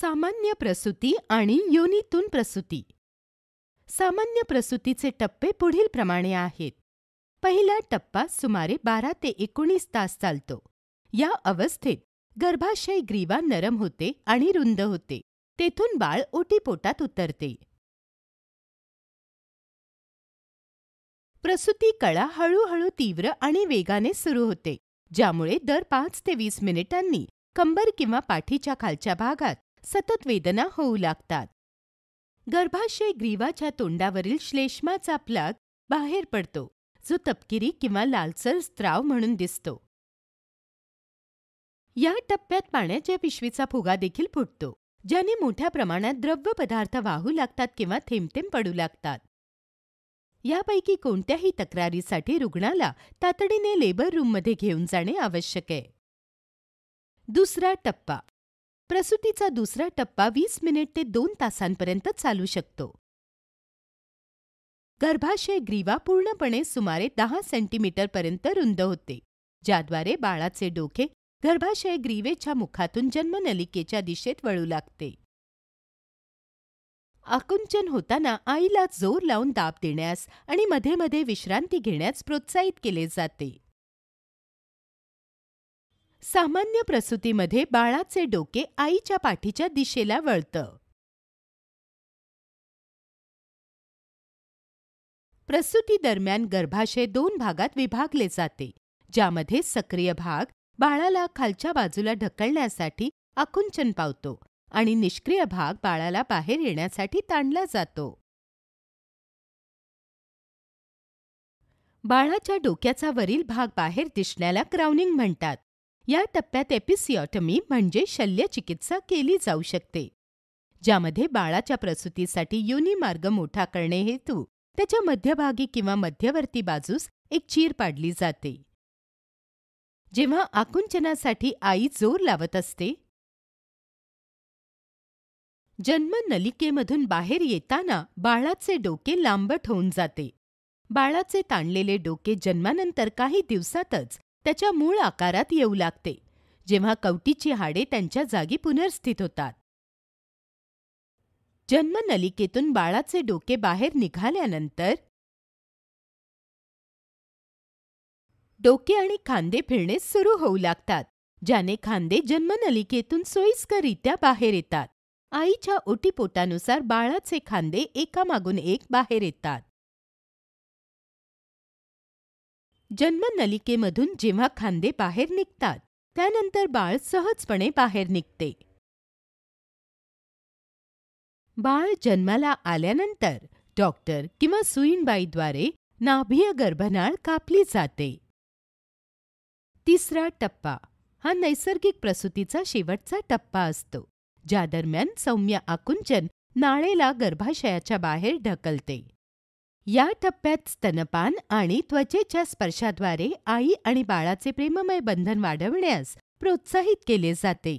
सामान्य प्रसूती आणि योनीतून प्रसूती सामान्य प्रसूतीचे टप्पे पुढील प्रमाणे आहेत पहिला टप्पा सुमारे बारा ते एकोणीस तास चालतो या अवस्थेत गर्भाशय ग्रीवा नरम होते आणि रुंद होते तेथून बाळ ओटीपोटात उतरते प्रसूती कळा हळूहळू तीव्र आणि वेगाने सुरू होते ज्यामुळे दर पाच ते वीस मिनिटांनी कंबर किंवा पाठीच्या खालच्या भागात सतत वेदना होऊ लागतात गर्भाशय ग्रीवाच्या तोंडावरील श्लेष्माचा प्लाग बाहेर पडतो जो तपकिरी किंवा लालसर स्त्राव म्हणून दिसतो या टप्प्यात पाण्याच्या पिशवीचा फुगा देखील फुटतो ज्याने मोठ्या प्रमाणात द्रव्य पदार्थ वाहू लागतात किंवा थेंबथेंब पडू लागतात यापैकी कोणत्याही तक्रारीसाठी रुग्णाला तातडीने लेबर रूममध्ये घेऊन जाणे आवश्यक आहे दुसरा टप्पा प्रसूतीचा दुसरा टप्पा वीस मिनिट ते दोन तासांपर्यंत चालू शकतो गर्भाशय ग्रीवा पूर्णपणे सुमारे दहा सेंटीमीटरपर्यंत रुंद होते ज्याद्वारे बाळाचे डोके गर्भाशय ग्रीवेच्या मुखातून जन्मनलिकेच्या दिशेत वळू लागते आकुंचन होताना आईला जोर लावून दाब देण्यास आणि मध्ये मध्ये विश्रांती घेण्यास प्रोत्साहित केले जाते सामान्य प्रसूतीमध्ये बाळाचे डोके आईच्या पाठीच्या दिशेला वळतं दरम्यान गर्भाशय दोन भागात विभागले जाते ज्यामध्ये सक्रिय भाग बाळाला खालच्या बाजूला ढकलण्यासाठी आकुंचन पावतो आणि निष्क्रिय भाग बाळाला बाहेर येण्यासाठी ताणला जातो बाळाच्या डोक्याचा वरील भाग बाहेर दिसण्याला क्राउनिंग म्हणतात या टप्प्यात एपिसिऑटमी म्हणजे शल्यचिकित्सा केली जाऊ शकते ज्यामध्ये बाळाच्या प्रसूतीसाठी युनिमार्ग मोठा करणे हेतू त्याच्या मध्यभागी किंवा मध्यवर्ती बाजूस एक चीर पाडली जाते जेव्हा आकुंचनासाठी आई जोर लावत असते जन्म नलिकेमधून बाहेर येताना बाळाचे डोके लांबट होऊन जाते बाळाचे ताणलेले डोके जन्मानंतर काही दिवसातच त्याच्या मूळ आकारात येऊ लागते जेव्हा कवटीची हाडे त्यांच्या जागी पुनर्स्थित होतात जन्मनलिकेतून बाळाचे डोके बाहेर निघाल्यानंतर डोके आणि खांदे फिरणे सुरू होऊ लागतात ज्याने खांदे जन्मनलिकेतून सोयीस्करित्या बाहेर येतात आईच्या ओटीपोटानुसार बाळाचे खांदे एकामागून एक बाहेर येतात जन्मनलिकेमधून जेव्हा खांदे बाहेर निघतात त्यानंतर बाळ सहजपणे बाहेर निघते बाळ जन्माला आल्यानंतर डॉक्टर किंवा सुईनबाईद्वारे नाभीय गर्भनाळ कापली जाते तिसरा टप्पा हा नैसर्गिक प्रसूतीचा शेवटचा टप्पा असतो ज्या दरम्यान सौम्य आकुंचन नाळेला गर्भाशयाच्या बाहेर ढकलते या टप्प्यात स्तनपान आणि त्वचेच्या स्पर्शाद्वारे आई आणि बाळाचे प्रेममय बंधन वाढविण्यास प्रोत्साहित केले जाते